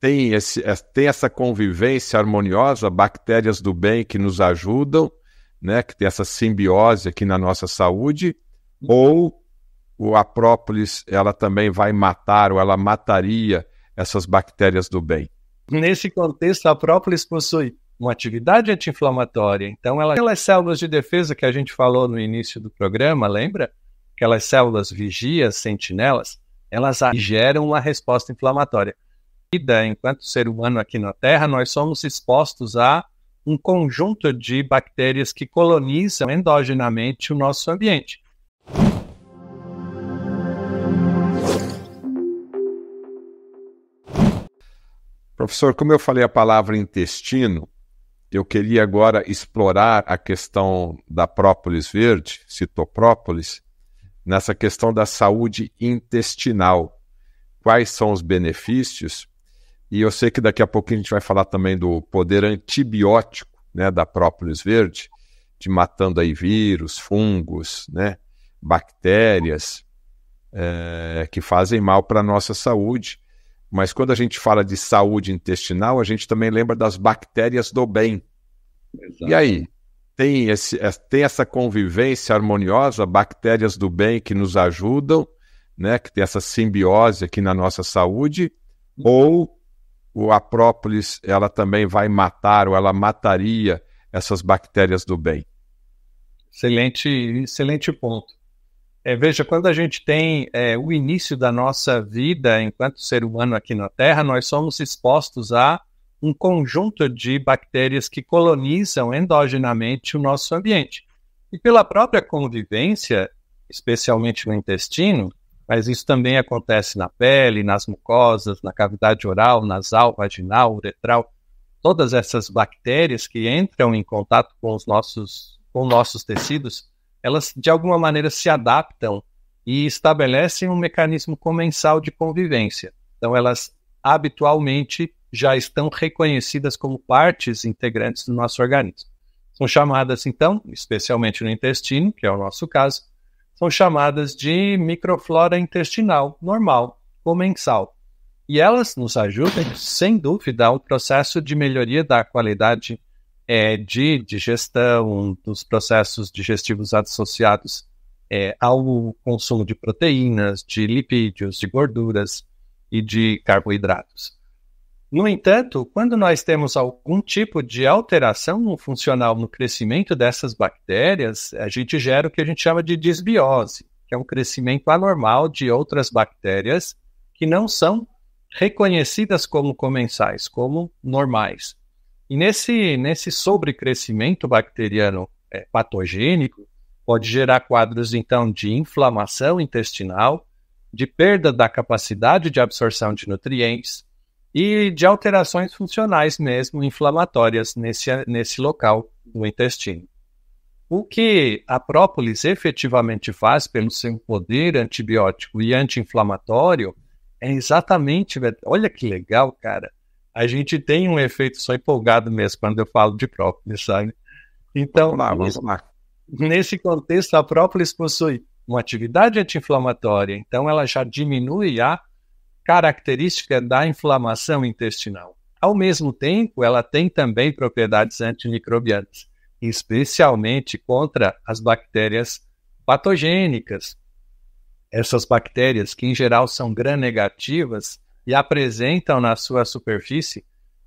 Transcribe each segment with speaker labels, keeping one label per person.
Speaker 1: tem, esse, é, tem essa convivência harmoniosa, bactérias do bem que nos ajudam, né, que tem essa simbiose aqui na nossa saúde, ou o a própolis ela também vai matar ou ela mataria essas bactérias
Speaker 2: do bem. Nesse contexto, a própolis possui uma atividade anti-inflamatória. Então, ela, aquelas células de defesa que a gente falou no início do programa, lembra? Aquelas células vigias, sentinelas, elas geram uma resposta inflamatória vida enquanto ser humano aqui na Terra, nós somos expostos a um conjunto de bactérias que colonizam endogenamente o nosso ambiente.
Speaker 1: Professor, como eu falei a palavra intestino, eu queria agora explorar a questão da própolis verde, citoprópolis, nessa questão da saúde intestinal. Quais são os benefícios e eu sei que daqui a pouquinho a gente vai falar também do poder antibiótico né, da própolis verde, de matando aí vírus, fungos, né, bactérias é, que fazem mal para a nossa saúde. Mas quando a gente fala de saúde intestinal, a gente também lembra das bactérias do bem. Exato. E aí? Tem, esse, é, tem essa convivência harmoniosa, bactérias do bem que nos ajudam, né, que tem essa simbiose aqui na nossa saúde, ou o a própolis ela também vai matar ou ela mataria essas bactérias do bem.
Speaker 2: Excelente, excelente ponto. É, veja, quando a gente tem é, o início da nossa vida enquanto ser humano aqui na Terra, nós somos expostos a um conjunto de bactérias que colonizam endogenamente o nosso ambiente. E pela própria convivência, especialmente no intestino, mas isso também acontece na pele, nas mucosas, na cavidade oral, nasal, vaginal, uretral. Todas essas bactérias que entram em contato com os nossos, com nossos tecidos, elas de alguma maneira se adaptam e estabelecem um mecanismo comensal de convivência. Então, elas habitualmente já estão reconhecidas como partes integrantes do nosso organismo. São chamadas, então, especialmente no intestino, que é o nosso caso, são chamadas de microflora intestinal normal ou mensal. E elas nos ajudam, sem dúvida, ao processo de melhoria da qualidade é, de digestão, dos processos digestivos associados é, ao consumo de proteínas, de lipídios, de gorduras e de carboidratos. No entanto, quando nós temos algum tipo de alteração no funcional no crescimento dessas bactérias, a gente gera o que a gente chama de desbiose, que é um crescimento anormal de outras bactérias que não são reconhecidas como comensais, como normais. E nesse, nesse sobrecrescimento bacteriano é, patogênico, pode gerar quadros, então, de inflamação intestinal, de perda da capacidade de absorção de nutrientes, e de alterações funcionais mesmo, inflamatórias nesse, nesse local do intestino. O que a própolis efetivamente faz pelo seu poder antibiótico e anti-inflamatório é exatamente, olha que legal, cara. A gente tem um efeito só empolgado mesmo quando eu falo de própolis, sabe? Então, vamos lá, vamos lá. nesse contexto, a própolis possui uma atividade anti-inflamatória, então ela já diminui a característica da inflamação intestinal. Ao mesmo tempo, ela tem também propriedades antimicrobianas, especialmente contra as bactérias patogênicas. Essas bactérias, que em geral são gram-negativas e apresentam na sua superfície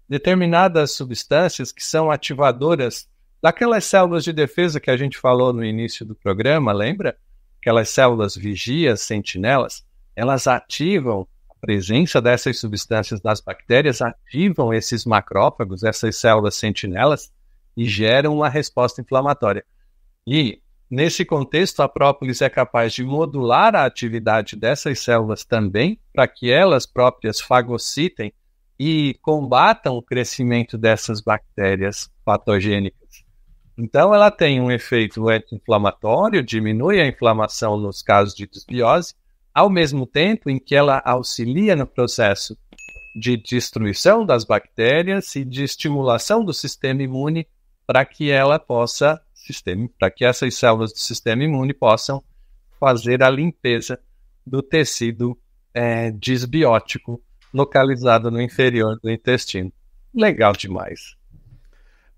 Speaker 2: determinadas substâncias que são ativadoras daquelas células de defesa que a gente falou no início do programa, lembra? Aquelas células vigias, sentinelas, elas ativam presença dessas substâncias das bactérias ativam esses macrófagos, essas células sentinelas, e geram uma resposta inflamatória. E, nesse contexto, a própolis é capaz de modular a atividade dessas células também, para que elas próprias fagocitem e combatam o crescimento dessas bactérias patogênicas. Então, ela tem um efeito anti-inflamatório, diminui a inflamação nos casos de desbiose, ao mesmo tempo em que ela auxilia no processo de destruição das bactérias e de estimulação do sistema imune para que ela possa para que essas células do sistema imune possam fazer a limpeza do tecido é, disbiótico localizado no inferior do intestino. Legal demais.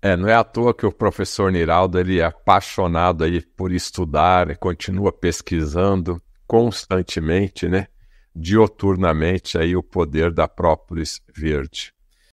Speaker 1: É, não é à toa que o professor Niraldo ele é apaixonado aí por estudar, continua pesquisando constantemente, né, dioturnamente aí o poder da própolis verde.